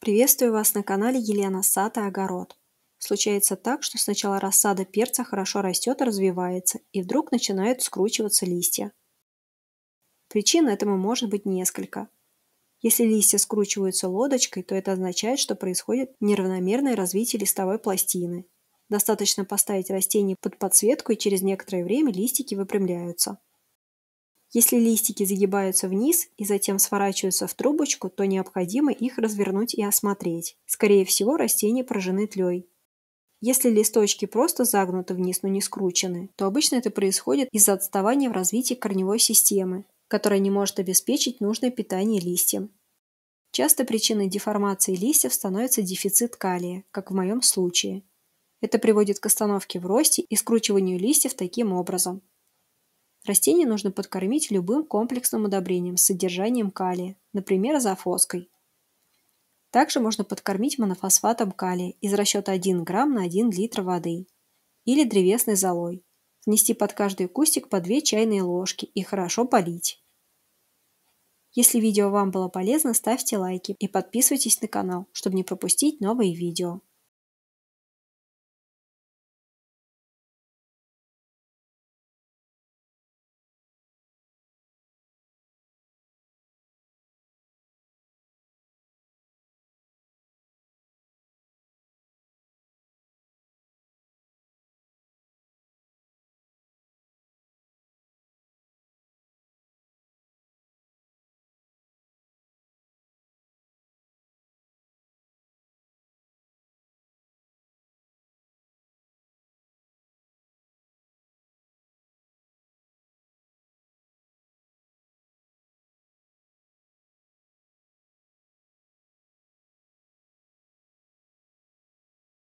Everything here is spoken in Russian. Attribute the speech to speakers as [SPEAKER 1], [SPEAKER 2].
[SPEAKER 1] Приветствую вас на канале Елена Сад и Огород. Случается так, что сначала рассада перца хорошо растет и развивается, и вдруг начинают скручиваться листья. Причин этому может быть несколько. Если листья скручиваются лодочкой, то это означает, что происходит неравномерное развитие листовой пластины. Достаточно поставить растение под подсветку, и через некоторое время листики выпрямляются. Если листики загибаются вниз и затем сворачиваются в трубочку, то необходимо их развернуть и осмотреть. Скорее всего, растения поражены тлей. Если листочки просто загнуты вниз, но не скручены, то обычно это происходит из-за отставания в развитии корневой системы, которая не может обеспечить нужное питание листьям. Часто причиной деформации листьев становится дефицит калия, как в моем случае. Это приводит к остановке в росте и скручиванию листьев таким образом. Растения нужно подкормить любым комплексным удобрением с содержанием калия, например, зафоской. Также можно подкормить монофосфатом калия из расчета 1 грамм на 1 литр воды или древесной золой. Внести под каждый кустик по 2 чайные ложки и хорошо полить. Если видео вам было полезно, ставьте лайки и подписывайтесь на канал, чтобы не пропустить новые видео.